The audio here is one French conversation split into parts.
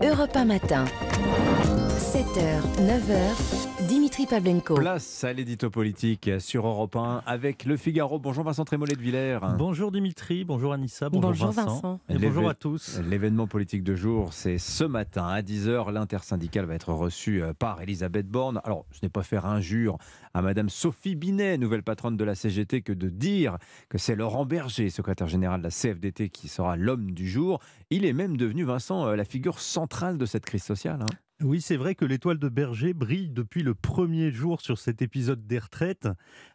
Europe 1 Matin. 7h, 9h, Dimitri Pavlenko. Place à l'édito politique sur Europe 1 avec Le Figaro. Bonjour Vincent Trémollet de Villers. Bonjour Dimitri, bonjour Anissa, bonjour, Vincent. Et bonjour à tous. L'événement politique de jour, c'est ce matin à 10h. L'intersyndicale va être reçue euh, par Elisabeth Borne. Alors, je n'ai pas faire injure à Madame Sophie Binet, nouvelle patronne de la CGT, que de dire que c'est Laurent Berger, secrétaire général de la CFDT, qui sera l'homme du jour. Il est même devenu, Vincent, euh, la figure centrale de cette crise sociale. Hein. Oui, c'est vrai que l'étoile de Berger brille depuis le premier jour sur cet épisode des retraites,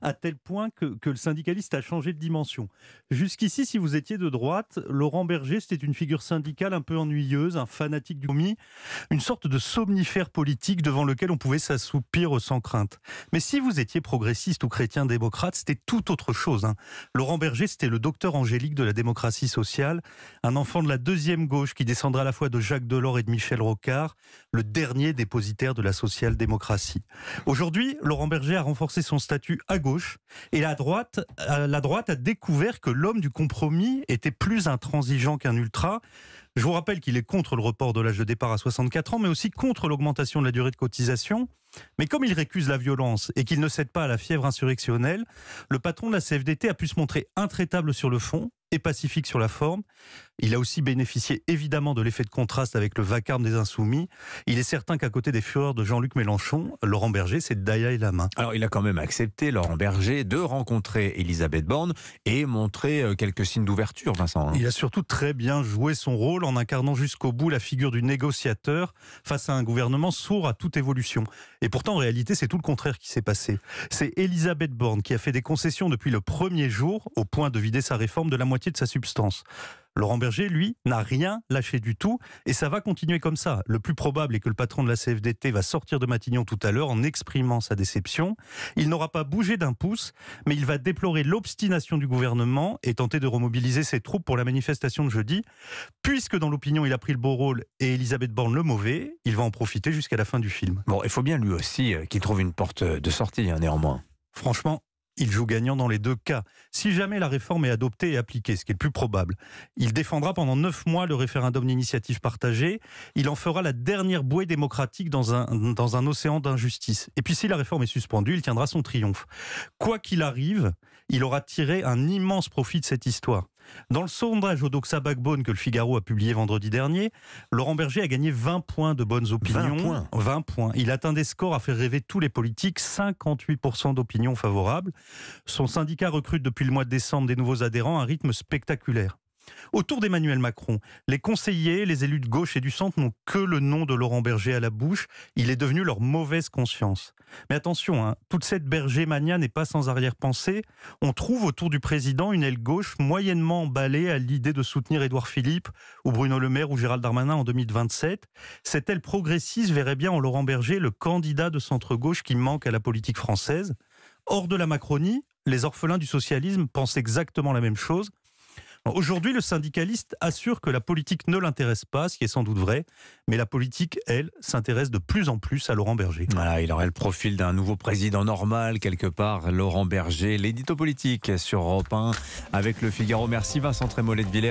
à tel point que, le syndicaliste a changé de dimension. Jusqu'ici, si vous étiez de droite, Laurent Berger, c'était une figure syndicale un peu ennuyeuse, un fanatique du commis, une sorte de somnifère politique devant lequel on pouvait s'assoupir sans crainte. Mais si vous étiez progressiste ou chrétien démocrate, c'était tout autre chose. Hein. Laurent Berger, c'était le docteur angélique de la démocratie sociale, un enfant de la deuxième gauche qui descendra à la fois de Jacques Delors et de Michel Rocard, le dernier dépositaire de la social-démocratie. Aujourd'hui, Laurent Berger a renforcé son statut à gauche et la droite, euh, la droite a découvert que l'homme du compromis était plus intransigeant qu'un ultra. Je vous rappelle qu'il est contre le report de l'âge de départ à 64 ans, mais aussi contre l'augmentation de la durée de cotisation. Mais comme il récuse la violence et qu'il ne cède pas à la fièvre insurrectionnelle, le patron de la CFDT a pu se montrer intraitable sur le fond, pacifique sur la forme. Il a aussi bénéficié évidemment de l'effet de contraste avec le vacarme des insoumis. Il est certain qu'à côté des fureurs de Jean-Luc Mélenchon, Laurent Berger, c'est Daya la main. Alors il a quand même accepté, Laurent Berger, de rencontrer Elisabeth Borne et montrer euh, quelques signes d'ouverture, Vincent. Hein. Il a surtout très bien joué son rôle en incarnant jusqu'au bout la figure du négociateur face à un gouvernement sourd à toute évolution. Et pourtant, en réalité, c'est tout le contraire qui s'est passé. C'est Elisabeth Borne qui a fait des concessions depuis le premier jour, au point de vider sa réforme de la moitié de sa substance. Laurent Berger, lui, n'a rien lâché du tout et ça va continuer comme ça. Le plus probable est que le patron de la CFDT va sortir de Matignon tout à l'heure en exprimant sa déception. Il n'aura pas bougé d'un pouce, mais il va déplorer l'obstination du gouvernement et tenter de remobiliser ses troupes pour la manifestation de jeudi. Puisque dans l'opinion, il a pris le beau rôle et Elisabeth Borne le mauvais, il va en profiter jusqu'à la fin du film. Bon, il faut bien lui aussi euh, qu'il trouve une porte euh, de sortie, hein, néanmoins. Franchement, il joue gagnant dans les deux cas. Si jamais la réforme est adoptée et appliquée, ce qui est le plus probable, il défendra pendant neuf mois le référendum d'initiative partagée. Il en fera la dernière bouée démocratique dans un, dans un océan d'injustice. Et puis si la réforme est suspendue, il tiendra son triomphe. Quoi qu'il arrive, il aura tiré un immense profit de cette histoire. Dans le sondage Doxa Backbone que le Figaro a publié vendredi dernier, Laurent Berger a gagné 20 points de bonnes opinions. points. 20 points. Il atteint des scores à faire rêver tous les politiques, 58% d'opinions favorables. Son syndicat recrute depuis le mois de décembre des nouveaux adhérents à un rythme spectaculaire. Autour d'Emmanuel Macron, les conseillers, les élus de gauche et du centre n'ont que le nom de Laurent Berger à la bouche. Il est devenu leur mauvaise conscience. Mais attention, hein, toute cette Berger mania n'est pas sans arrière-pensée. On trouve autour du président une aile gauche moyennement emballée à l'idée de soutenir Édouard Philippe ou Bruno Le Maire ou Gérald Darmanin en 2027. Cette aile progressiste verrait bien en Laurent Berger le candidat de centre-gauche qui manque à la politique française. Hors de la Macronie, les orphelins du socialisme pensent exactement la même chose. Aujourd'hui, le syndicaliste assure que la politique ne l'intéresse pas, ce qui est sans doute vrai, mais la politique, elle, s'intéresse de plus en plus à Laurent Berger. Voilà, il aurait le profil d'un nouveau président normal, quelque part, Laurent Berger. L'édito politique sur Europe 1 avec le Figaro. Merci Vincent Trémollet de Villers.